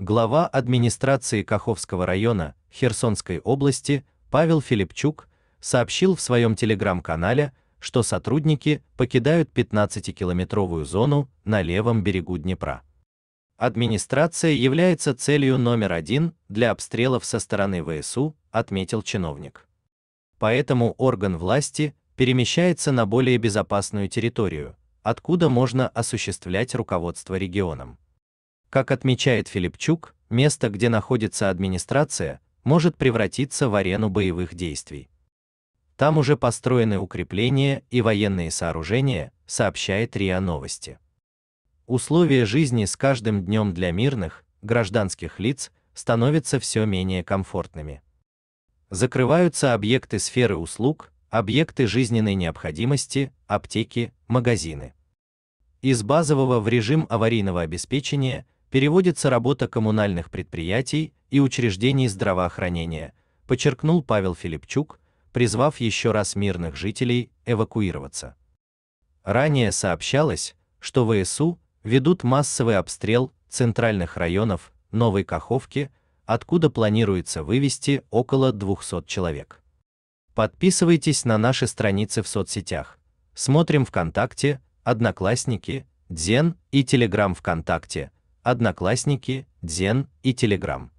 глава администрации Каховского района Херсонской области Павел Филипчук сообщил в своем телеграм-канале, что сотрудники покидают 15-километровую зону на левом берегу Днепра. Администрация является целью номер один для обстрелов со стороны ВСУ, отметил чиновник. Поэтому орган власти перемещается на более безопасную территорию, откуда можно осуществлять руководство регионом. Как отмечает Филипчук, место, где находится администрация, может превратиться в арену боевых действий. Там уже построены укрепления и военные сооружения, сообщает РИА Новости. Условия жизни с каждым днем для мирных, гражданских лиц становятся все менее комфортными. Закрываются объекты сферы услуг, объекты жизненной необходимости, аптеки, магазины. Из базового в режим аварийного обеспечения переводится работа коммунальных предприятий и учреждений здравоохранения, подчеркнул Павел Филипчук, призвав еще раз мирных жителей эвакуироваться. Ранее сообщалось, что ВСУ ведут массовый обстрел центральных районов Новой Каховки, откуда планируется вывести около 200 человек. Подписывайтесь на наши страницы в соцсетях. Смотрим ВКонтакте, Одноклассники, Дзен и Телеграм ВКонтакте – Одноклассники, Дзен и Телеграм.